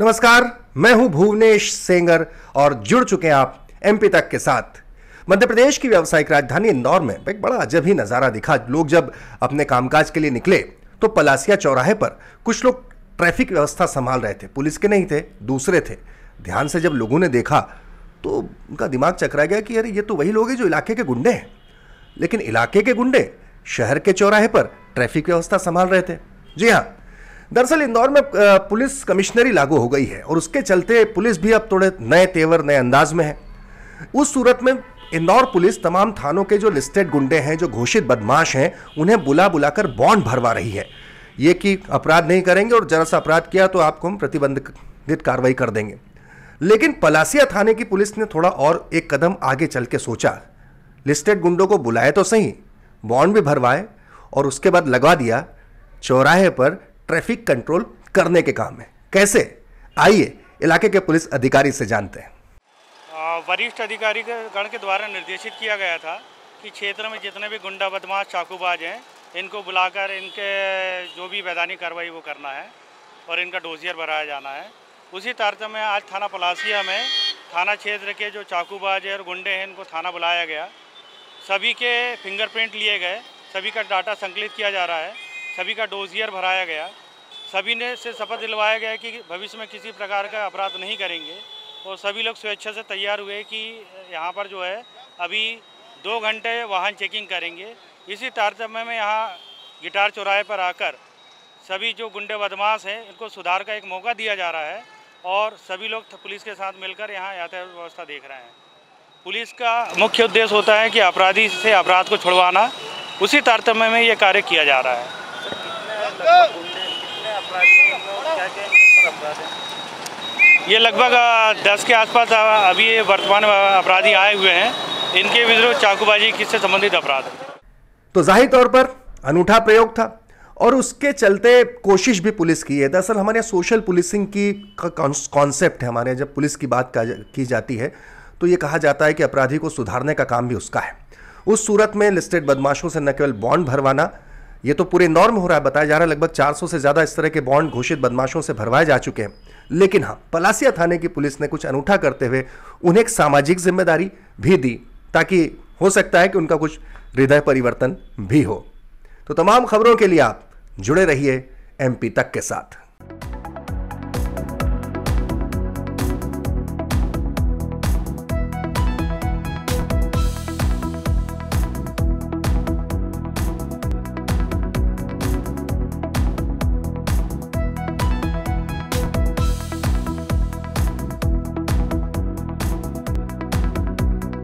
नमस्कार मैं हूं भुवनेश सेंगर और जुड़ चुके हैं आप एमपी तक के साथ मध्य प्रदेश की व्यावसायिक राजधानी इंदौर में एक बड़ा अजब ही नज़ारा दिखा लोग जब अपने कामकाज के लिए निकले तो पलासिया चौराहे पर कुछ लोग ट्रैफिक व्यवस्था संभाल रहे थे पुलिस के नहीं थे दूसरे थे ध्यान से जब लोगों ने देखा तो उनका दिमाग चकरा गया कि अरे ये तो वही लोग हैं जो इलाके के गुंडे हैं लेकिन इलाके के गुंडे शहर के चौराहे पर ट्रैफिक व्यवस्था संभाल रहे थे जी हाँ दरअसल इंदौर में पुलिस कमिश्नरी लागू हो गई है और उसके चलते पुलिस भी अब थोड़े नए तेवर नए अंदाज में है उस सूरत में इंदौर पुलिस तमाम थानों के जो लिस्टेड गुंडे हैं जो घोषित बदमाश हैं उन्हें बुला बुलाकर बॉन्ड भरवा रही है ये कि अपराध नहीं करेंगे और जरा सा अपराध किया तो आपको हम प्रतिबंधित कार्रवाई कर देंगे लेकिन पलासिया थाने की पुलिस ने थोड़ा और एक कदम आगे चल के सोचा लिस्टेड गुंडों को बुलाए तो सही बॉन्ड भी भरवाए और उसके बाद लगवा दिया चौराहे पर ट्रैफिक कंट्रोल करने के काम है कैसे आइए इलाके के पुलिस अधिकारी से जानते हैं वरिष्ठ अधिकारी गण के द्वारा निर्देशित किया गया था कि क्षेत्र में जितने भी गुंडा बदमाश चाकूबाज हैं इनको बुलाकर इनके जो भी वैधानिक कार्रवाई वो करना है और इनका डोजियर भराया जाना है उसी तारतम्य में आज थाना पलासिया में थाना क्षेत्र के जो चाकूबाज और गुंडे हैं इनको थाना बुलाया गया सभी के फिंगरप्रिंट लिए गए सभी का डाटा संकलित किया जा रहा है सभी का डोजियर भराया गया सभी ने से शपथ दिलवाया गया कि भविष्य में किसी प्रकार का अपराध नहीं करेंगे और सभी लोग स्वेच्छा से तैयार हुए कि यहाँ पर जो है अभी दो घंटे वाहन चेकिंग करेंगे इसी तारतम्य में यहाँ गिटार चौराहे पर आकर सभी जो गुंडे बदमाश हैं इनको सुधार का एक मौका दिया जा रहा है और सभी लोग पुलिस के साथ मिलकर यहाँ यातायात व्यवस्था देख रहे हैं पुलिस का मुख्य उद्देश्य होता है कि अपराधी से अपराध को छुड़वाना उसी तारतम्य में ये कार्य किया जा रहा है ये लगभग दस के आसपास अभी वर्तमान अपराधी आए हुए हैं इनके विरुद्ध चाकूबाजी किससे संबंधित अपराध तो जाहिर तौर पर अनूठा प्रयोग था और उसके चलते कोशिश भी पुलिस की है दरअसल हमारे यहाँ सोशल पुलिसिंग की कॉन्सेप्ट है हमारे जब पुलिस की बात की जाती है तो ये कहा जाता है कि अपराधी को सुधारने का काम भी उसका है उस सूरत में लिस्टेड बदमाशों से न केवल बॉन्ड भरवाना ये तो पूरे इंदौर में हो रहा है बताया जा रहा है लगभग 400 से ज़्यादा इस तरह के बॉन्ड घोषित बदमाशों से भरवाए जा चुके हैं लेकिन हाँ पलासिया थाने की पुलिस ने कुछ अनूठा करते हुए उन्हें एक सामाजिक जिम्मेदारी भी दी ताकि हो सकता है कि उनका कुछ हृदय परिवर्तन भी हो तो तमाम खबरों के लिए आप जुड़े रहिए एमपी तक के साथ